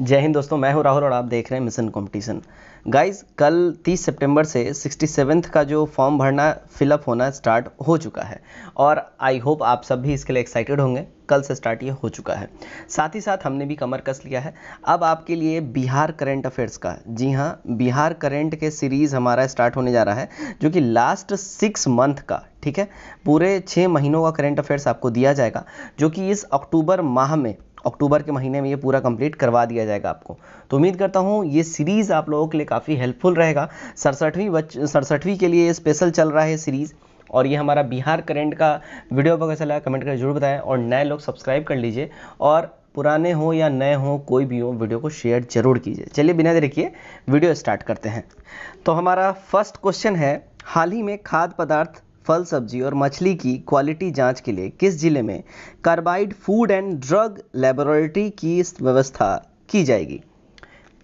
जय हिंद दोस्तों मैं हूं राहुल और आप देख रहे हैं मिशन कंपटीशन गाइस कल 30 सितंबर से 67 का जो फॉर्म भरना फिलअप होना स्टार्ट हो चुका है और आई होप आप सब भी इसके लिए एक्साइटेड होंगे कल से स्टार्ट ये हो चुका है साथ ही साथ हमने भी कमर कस लिया है अब आपके लिए बिहार करेंट अफेयर्स का जी हाँ बिहार करेंट के सीरीज़ हमारा स्टार्ट होने जा रहा है जो कि लास्ट सिक्स मंथ का ठीक है पूरे छः महीनों का करेंट अफेयर्स आपको दिया जाएगा जो कि इस अक्टूबर माह में अक्टूबर के महीने में ये पूरा कंप्लीट करवा दिया जाएगा आपको तो उम्मीद करता हूँ ये सीरीज़ आप लोगों के लिए काफ़ी हेल्पफुल रहेगा सड़सठवीं बच सड़सठवीं के लिए स्पेशल चल रहा है सीरीज़ और ये हमारा बिहार करेंट का वीडियो आपको कैसा लगा कमेंट करके जरूर बताएं और नए लोग सब्सक्राइब कर लीजिए और पुराने हो या नए हो कोई भी हो वीडियो को शेयर जरूर कीजिए चलिए बिना देर किए वीडियो स्टार्ट करते हैं तो हमारा फर्स्ट क्वेश्चन है हाल ही में खाद्य पदार्थ फल सब्जी और मछली की क्वालिटी जांच के लिए किस जिले में carbide food and drug laboratory की व्यवस्था की जाएगी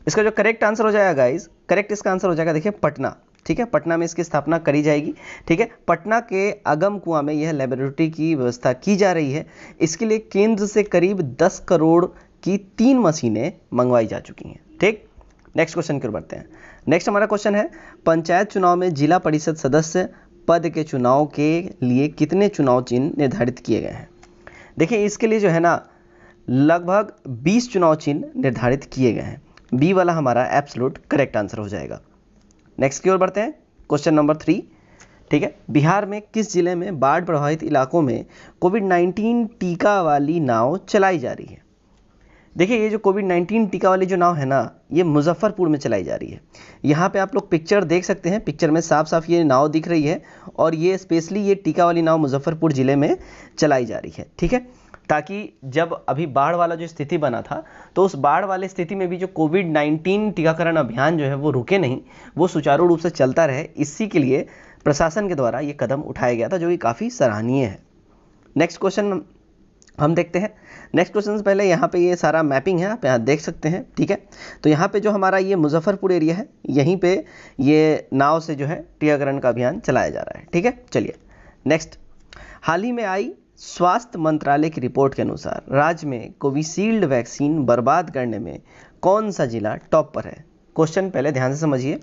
इसका जो करेक्ट आंसर हो जाएगा गाइज करेक्ट इसका आंसर हो जाएगा देखिए पटना ठीक है पटना में इसकी स्थापना करी जाएगी ठीक है पटना के अगम कुआ में यह लेबोरेटरी की व्यवस्था की जा रही है इसके लिए केंद्र से करीब 10 करोड़ की तीन मशीनें मंगवाई जा चुकी हैं ठीक नेक्स्ट क्वेश्चन की ओर बढ़ते हैं नेक्स्ट हमारा क्वेश्चन है पंचायत चुनाव में जिला परिषद सदस्य पद के चुनाव के लिए कितने चुनाव चिन्ह निर्धारित किए गए हैं देखिए इसके लिए जो है ना लगभग 20 चुनाव चिन्ह निर्धारित किए गए हैं बी वाला हमारा एप्सलूट करेक्ट आंसर हो जाएगा नेक्स्ट की ओर बढ़ते हैं क्वेश्चन नंबर थ्री ठीक है बिहार में किस जिले में बाढ़ प्रभावित इलाकों में कोविड 19 टीका वाली नाव चलाई जा रही है देखिए ये जो कोविड 19 टीका वाली जो नाव है ना ये मुजफ्फरपुर में चलाई जा रही है यहाँ पे आप लोग पिक्चर देख सकते हैं पिक्चर में साफ साफ ये नाव दिख रही है और ये स्पेशली ये टीका वाली नाव मुजफ्फरपुर ज़िले में चलाई जा रही है ठीक है ताकि जब अभी बाढ़ वाला जो स्थिति बना था तो उस बाढ़ वाले स्थिति में भी जो कोविड 19 टीकाकरण अभियान जो है वो रुके नहीं वो सुचारू रूप से चलता रहे इसी के लिए प्रशासन के द्वारा ये कदम उठाया गया था जो कि काफ़ी सराहनीय है नेक्स्ट क्वेश्चन हम देखते हैं नेक्स्ट क्वेश्चन पहले यहाँ पे ये सारा मैपिंग है आप यहाँ देख सकते हैं ठीक है तो यहाँ पे जो हमारा ये मुजफ्फरपुर एरिया है यहीं पे ये नाव से जो है टीकाकरण का अभियान चलाया जा रहा है ठीक है चलिए नेक्स्ट हाल ही में आई स्वास्थ्य मंत्रालय की रिपोर्ट के अनुसार राज्य में कोविशील्ड वैक्सीन बर्बाद करने में कौन सा जिला टॉप पर है क्वेश्चन पहले ध्यान से समझिए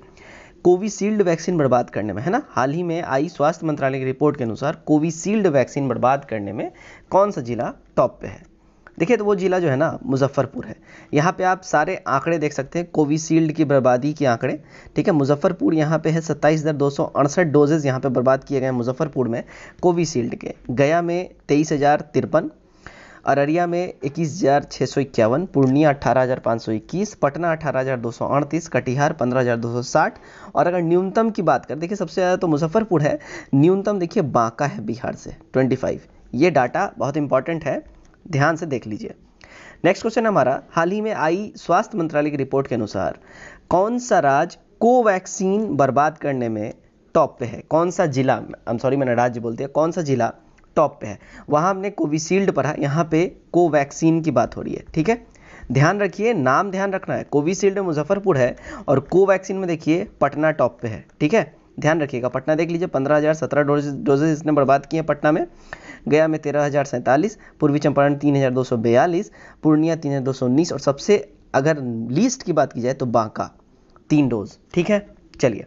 कोविशील्ड वैक्सीन बर्बाद करने में है ना हाल ही में आई स्वास्थ्य मंत्रालय की रिपोर्ट के अनुसार कोविशील्ड वैक्सीन बर्बाद करने में कौन सा जिला टॉप पे है देखिए तो वो जिला जो है ना मुजफ्फरपुर है यहाँ पे आप सारे आंकड़े देख सकते हैं कोविशील्ड की बर्बादी के आंकड़े ठीक है मुजफ्फरपुर यहाँ पे है सत्ताईस हज़ार दो सौ अड़सठ डोजेज यहाँ पर बर्बाद किए गए हैं मुजफ्फरपुर में कोविशील्ड के गया में तेईस हज़ार तिरपन अररिया में इक्कीस हज़ार छः सौ इक्यावन पूर्णिया अठारह हज़ार पाँच सौ इक्कीस पटना अठारह हज़ार दो सौ अड़तीस कटिहार पंद्रह हज़ार दो सौ साठ और अगर न्यूनतम की बात करें देखिए सबसे ज़्यादा तो मुजफ्फरपुर है न्यूनतम देखिए बांका है बिहार से ट्वेंटी फाइव ये डाटा बहुत इंपॉर्टेंट है ध्यान से देख लीजिए नेक्स्ट क्वेश्चन हमारा हाल ही में आई स्वास्थ्य मंत्रालय की रिपोर्ट के अनुसार कौन सा राज्य कोवैक्सीन बर्बाद करने में टॉप पे है कौन सा जिला आई एम सॉरी मैंने राज्य बोलते हैं कौन सा जिला टॉप पे है वहाँ हमने कोविशील्ड पढ़ा यहाँ पे कोवैक्सीन की बात हो रही है ठीक है ध्यान रखिए नाम ध्यान रखना है कोविशील्ड मुजफ्फरपुर है और कोवैक्सीन में देखिए पटना टॉप पे है ठीक है ध्यान रखिएगा पटना देख लीजिए पंद्रह हज़ार सत्रह डोजेज इसने बर्बाद किए हैं पटना में गया में तेरह हज़ार सैंतालीस पूर्वी चंपारण तीन हज़ार दो सौ बयालीस पूर्णिया तीन हज़ार दो सौ उन्नीस और सबसे अगर लीस्ट की बात की जाए तो बांका तीन डोज ठीक है चलिए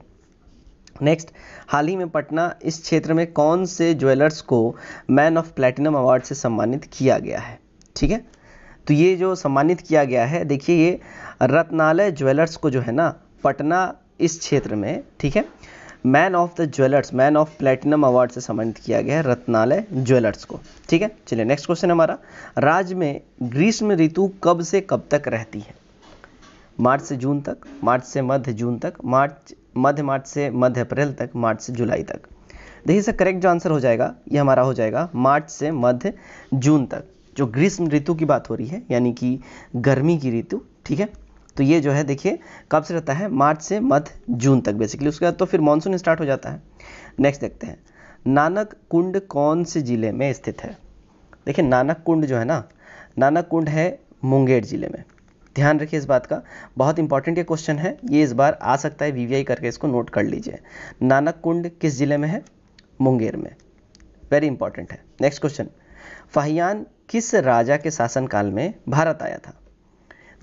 नेक्स्ट हाल ही में पटना इस क्षेत्र में कौन से ज्वेलर्स को मैन ऑफ प्लैटिनम अवार्ड से सम्मानित किया गया है ठीक है तो ये जो सम्मानित किया गया है देखिए ये रत्नालय ज्वेलर्स को जो है ना पटना इस क्षेत्र में ठीक है man of the jewellers man of platinum award से सम्मानित किया गया है रत्नालय ज्वेलर्स को ठीक है चलिए नेक्स्ट क्वेश्चन हमारा राज्य में ग्रीष्म ऋतु कब से कब तक रहती है मार्च से जून तक मार्च से मध्य जून तक मार्च मध्य मार्च से मध्य अप्रैल तक मार्च से जुलाई तक देखिए सर करेक्ट जो आंसर हो जाएगा ये हमारा हो जाएगा मार्च से मध्य जून तक जो ग्रीष्म ऋतु की बात हो रही है यानी कि गर्मी की ऋतु ठीक है तो ये जो है देखिए कब से रहता है मार्च से मध्य जून तक बेसिकली उसके बाद तो फिर मानसून स्टार्ट हो जाता है नेक्स्ट देखते हैं नानक कुंड कौन से ज़िले में स्थित है देखिए नानक कुंड जो है ना नानक कुंड है मुंगेर ज़िले में ध्यान रखिए इस बात का बहुत इंपॉर्टेंट ये क्वेश्चन है ये इस बार आ सकता है वीवीआई करके इसको नोट कर लीजिए नानक कुंड किस ज़िले में है मुंगेर में वेरी इंपॉर्टेंट है नेक्स्ट क्वेश्चन फाहियान किस राजा के शासनकाल में भारत आया था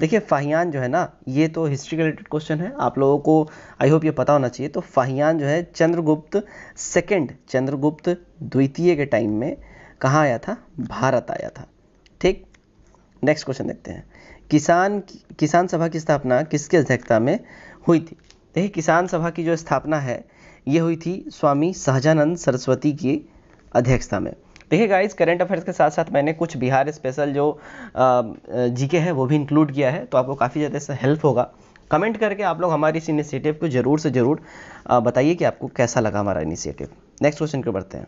देखिए फाहियान जो है ना ये तो हिस्ट्री के रिलेटेड क्वेश्चन है आप लोगों को आई होप ये पता होना चाहिए तो फाहियान जो है चंद्रगुप्त सेकंड चंद्रगुप्त द्वितीय के टाइम में कहाँ आया था भारत आया था ठीक नेक्स्ट क्वेश्चन देखते हैं किसान किसान सभा की स्थापना किसके अध्यक्षता में हुई थी देखिए किसान सभा की जो स्थापना है ये हुई थी स्वामी सहजानंद सरस्वती की अध्यक्षता में देखिए गाइस करंट अफेयर्स के साथ साथ मैंने कुछ बिहार स्पेशल जो जीके है वो भी इंक्लूड किया है तो आपको काफ़ी ज़्यादा इससे हेल्प होगा कमेंट करके आप लोग हमारे इस इनिशिएटिव को ज़रूर से ज़रूर बताइए कि आपको कैसा लगा हमारा इनिशिएटिव नेक्स्ट क्वेश्चन के बढ़ते हैं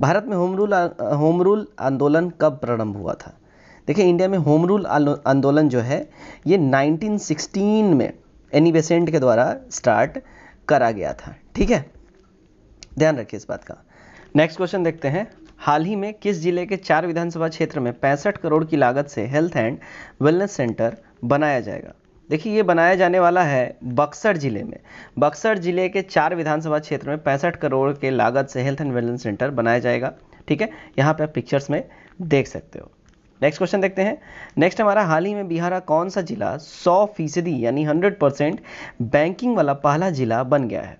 भारत में होम रूल होम रूल आंदोलन कब प्रारंभ हुआ था देखिए इंडिया में होम रूल आंदोलन जो है ये 1916 में एनी बेसेंट के द्वारा स्टार्ट करा गया था ठीक है ध्यान रखिए इस बात का नेक्स्ट क्वेश्चन देखते हैं हाल ही में किस जिले के चार विधानसभा क्षेत्र में पैंसठ करोड़ की लागत से हेल्थ एंड वेलनेस सेंटर बनाया जाएगा देखिए ये बनाया जाने वाला है बक्सर जिले में बक्सर जिले के चार विधानसभा क्षेत्र में पैंसठ करोड़ के लागत से हेल्थ एंड वेलनेस सेंटर बनाया जाएगा ठीक है यहाँ पे आप पिक्चर्स में देख सकते हो नेक्स्ट क्वेश्चन देखते हैं नेक्स्ट हमारा हाल ही में बिहार का कौन सा जिला 100 फीसदी यानी 100 परसेंट बैंकिंग वाला पहला जिला बन गया है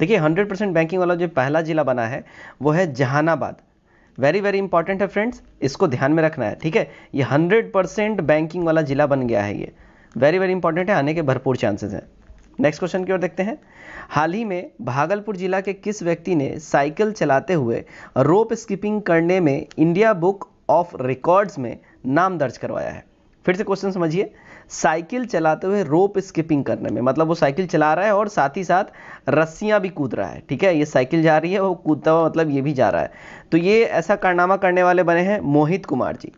देखिए 100 परसेंट बैंकिंग वाला जो पहला जिला बना है वो है जहानाबाद वेरी वेरी इंपॉर्टेंट है फ्रेंड्स इसको ध्यान में रखना है ठीक है ये हंड्रेड परसेंट बैंकिंग वाला जिला बन गया है ये वेरी वेरी इंपॉर्टेंट है आने के भरपूर चांसेस हैं नेक्स्ट क्वेश्चन की ओर देखते हैं हाल ही में भागलपुर जिला के किस व्यक्ति ने साइकिल चलाते हुए रोप स्किपिंग करने में इंडिया बुक ऑफ रिकॉर्ड्स में नाम दर्ज करवाया है फिर से क्वेश्चन समझिए साइकिल चलाते हुए रोप स्किपिंग करने में मतलब वो साइकिल चला रहा है और साथ ही साथ रस्सियां भी कूद रहा है ठीक है ये साइकिल जा रही है वो कूदता हुआ मतलब ये भी जा रहा है तो ये ऐसा कारनामा करने वाले बने हैं मोहित कुमार जी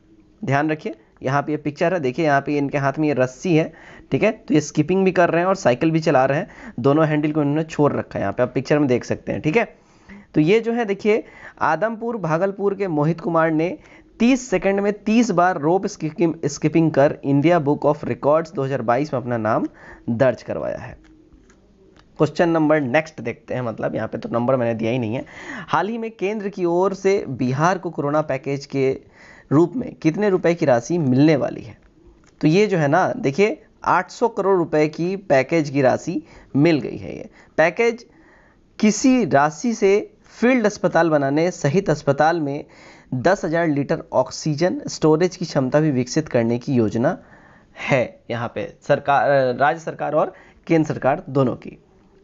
ध्यान रखिए यहाँ पे ये पिक्चर है देखिए यहाँ पे इनके हाथ में ये रस्सी है ठीक है तो ये स्किपिंग भी कर रहे हैं और साइकिल भी चला रहे हैं दोनों हैंडल को इन्होंने छोड़ रखा है यहाँ पे आप पिक्चर में देख सकते हैं ठीक है तो ये जो है देखिए आदमपुर भागलपुर के मोहित कुमार ने 30 सेकंड में 30 बार रोप स्किपिंग कर इंडिया बुक ऑफ रिकॉर्ड्स 2022 में अपना नाम दर्ज करवाया है क्वेश्चन नंबर नेक्स्ट देखते हैं मतलब यहाँ पे तो नंबर मैंने दिया ही नहीं है हाल ही में केंद्र की ओर से बिहार को कोरोना पैकेज के रूप में कितने रुपए की राशि मिलने वाली है तो ये जो है ना देखिए 800 करोड़ रुपए की पैकेज की राशि मिल गई है ये पैकेज किसी राशि से फील्ड अस्पताल बनाने सहित अस्पताल में दस हज़ार लीटर ऑक्सीजन स्टोरेज की क्षमता भी विकसित करने की योजना है यहाँ पे सरकार राज्य सरकार और केंद्र सरकार दोनों की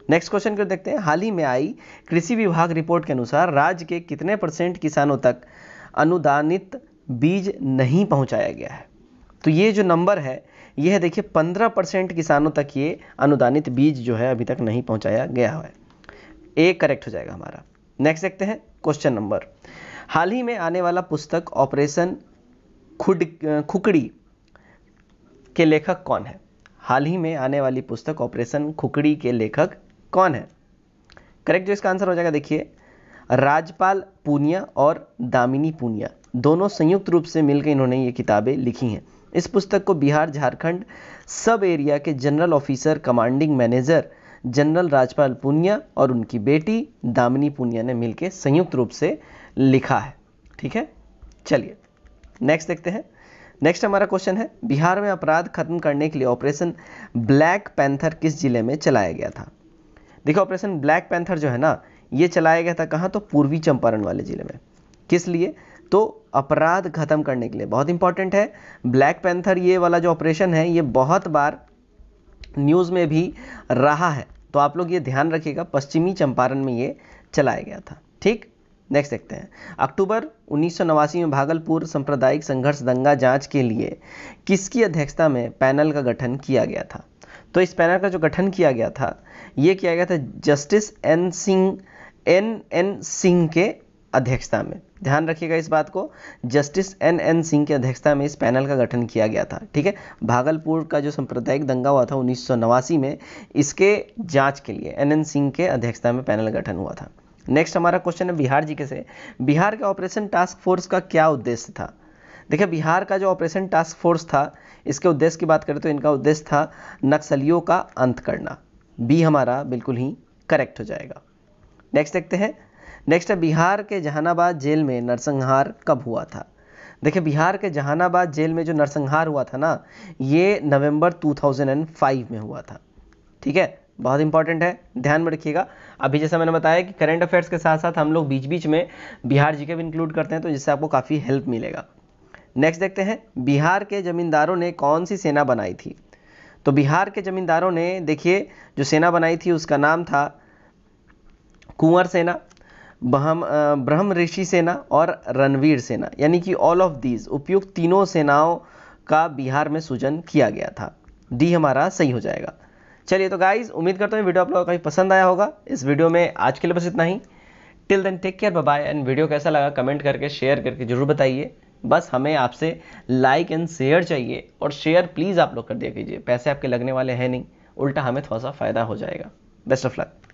नेक्स्ट क्वेश्चन को देखते हैं हाल ही में आई कृषि विभाग रिपोर्ट के अनुसार राज्य के कितने परसेंट किसानों तक अनुदानित बीज नहीं पहुँचाया गया है तो ये जो नंबर है यह देखिए पंद्रह परसेंट किसानों तक ये अनुदानित बीज जो है अभी तक नहीं पहुँचाया गया है ए करेक्ट हो जाएगा हमारा नेक्स्ट देखते हैं क्वेश्चन नंबर हाल ही में आने वाला पुस्तक ऑपरेशन खुड खुकड़ी के लेखक कौन है हाल ही में आने वाली पुस्तक ऑपरेशन खुकड़ी के लेखक कौन है करेक्ट जो इसका आंसर हो जाएगा देखिए राजपाल पूनिया और दामिनी पूनिया दोनों संयुक्त रूप से मिलकर इन्होंने ये किताबें लिखी हैं इस पुस्तक को बिहार झारखंड सब एरिया के general officer commanding manager general Rajpal Punia और उनकी बेटी दामिनी पुनिया ने मिलकर संयुक्त रूप से लिखा है ठीक है चलिए नेक्स्ट देखते हैं नेक्स्ट हमारा क्वेश्चन है बिहार में अपराध खत्म करने के लिए ऑपरेशन ब्लैक पैंथर किस जिले में चलाया गया था देखो ऑपरेशन ब्लैक पैंथर जो है ना ये चलाया गया था कहाँ तो पूर्वी चंपारण वाले जिले में किस लिए तो अपराध खत्म करने के लिए बहुत इंपॉर्टेंट है ब्लैक पैंथर ये वाला जो ऑपरेशन है ये बहुत बार न्यूज़ में भी रहा है तो आप लोग ये ध्यान रखिएगा पश्चिमी चंपारण में ये चलाया गया था ठीक नेक्स्ट देखते हैं अक्टूबर उन्नीस में भागलपुर सांप्रदायिक संघर्ष दंगा जांच के लिए किसकी अध्यक्षता में पैनल का गठन किया गया था तो इस पैनल का जो गठन किया गया था ये किया गया था justice N Singh N N Singh के अध्यक्षता में ध्यान रखिएगा इस बात को जस्टिस एन एन सिंह की अध्यक्षता में इस पैनल का गठन किया गया था ठीक है भागलपुर का जो सांप्रदायिक दंगा हुआ था उन्नीस में इसके जांच के लिए एन एन सिंह के अध्यक्षता में पैनल गठन हुआ था नेक्स्ट हमारा क्वेश्चन है बिहार जी के से बिहार के ऑपरेशन टास्क फोर्स का क्या उद्देश्य था देखिए बिहार का जो ऑपरेशन टास्क फोर्स था इसके उद्देश्य की बात करें तो इनका उद्देश्य था नक्सलियों का अंत करना बी हमारा बिल्कुल ही करेक्ट हो जाएगा नेक्स्ट देखते हैं नेक्स्ट है बिहार के जहानाबाद जेल में नरसंहार कब हुआ था देखिए बिहार के जहानाबाद जेल में जो नरसंहार हुआ था ना ये नवंबर 2005 में हुआ था ठीक है बहुत इंपॉर्टेंट है ध्यान में रखिएगा अभी जैसा मैंने बताया कि करंट अफेयर्स के साथ साथ हम लोग बीच बीच में बिहार जी के भी इंक्लूड करते हैं तो जिससे आपको काफ़ी हेल्प मिलेगा नेक्स्ट देखते हैं बिहार के ज़मींदारों ने कौन सी सेना बनाई थी तो बिहार के ज़मींदारों ने देखिए जो सेना बनाई थी उसका नाम था कुंवर सेना बहम ब्रह्म ऋषि सेना और रणवीर सेना यानी कि ऑल ऑफ दीज उपयुक्त तीनों सेनाओं का बिहार में सूजन किया गया था डी हमारा सही हो जाएगा चलिए तो गाइज उम्मीद करता हूँ वीडियो आप लोगों को काफ़ी पसंद आया होगा इस वीडियो में आज के लिए बस इतना ही till then take care bye and video कैसा लगा कमेंट करके शेयर करके जरूर बताइए बस हमें आपसे लाइक एंड शेयर चाहिए और शेयर प्लीज़ आप लोग कर दिया कीजिए पैसे आपके लगने वाले हैं नहीं उल्टा हमें थोड़ा सा फ़ायदा हो जाएगा बेस्ट ऑफ लक